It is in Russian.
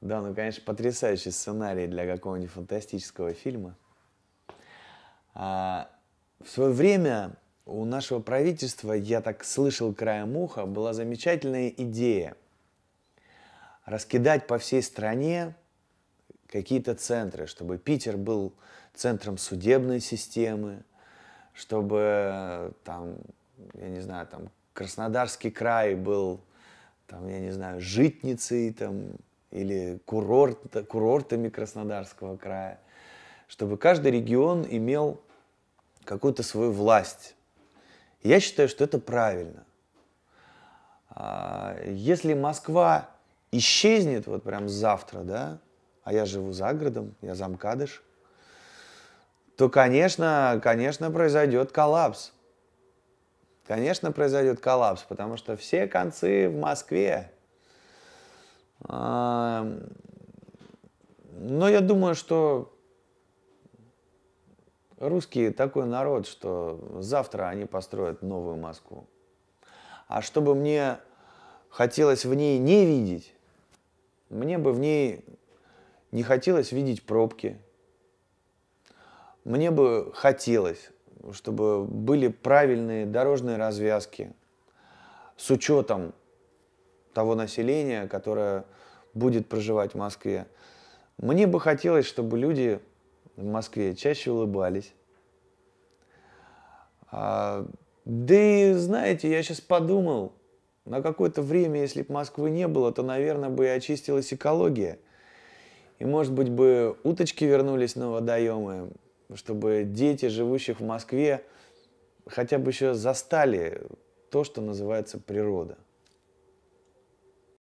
Да, ну, конечно, потрясающий сценарий для какого-нибудь фантастического фильма. А, в свое время у нашего правительства, я так слышал краем уха, была замечательная идея раскидать по всей стране какие-то центры, чтобы Питер был центром судебной системы, чтобы там, я не знаю, там Краснодарский край был, там, я не знаю, житницей, там, или курорт, курортами Краснодарского края, чтобы каждый регион имел какую-то свою власть. я считаю, что это правильно. А, если Москва исчезнет вот прям завтра, да, а я живу за городом, я замкадыш, то, конечно, конечно, произойдет коллапс. Конечно, произойдет коллапс, потому что все концы в Москве. А, Эм, Но ну, я думаю, что русские такой народ, что завтра они построят новую Москву. А чтобы мне хотелось в ней не видеть, мне бы в ней не хотелось видеть пробки. Мне бы хотелось, чтобы были правильные дорожные развязки с учетом того населения, которое будет проживать в Москве. Мне бы хотелось, чтобы люди в Москве чаще улыбались. А, да и, знаете, я сейчас подумал, на какое-то время, если бы Москвы не было, то, наверное, бы и очистилась экология. И, может быть, бы уточки вернулись на водоемы, чтобы дети, живущих в Москве, хотя бы еще застали то, что называется природа.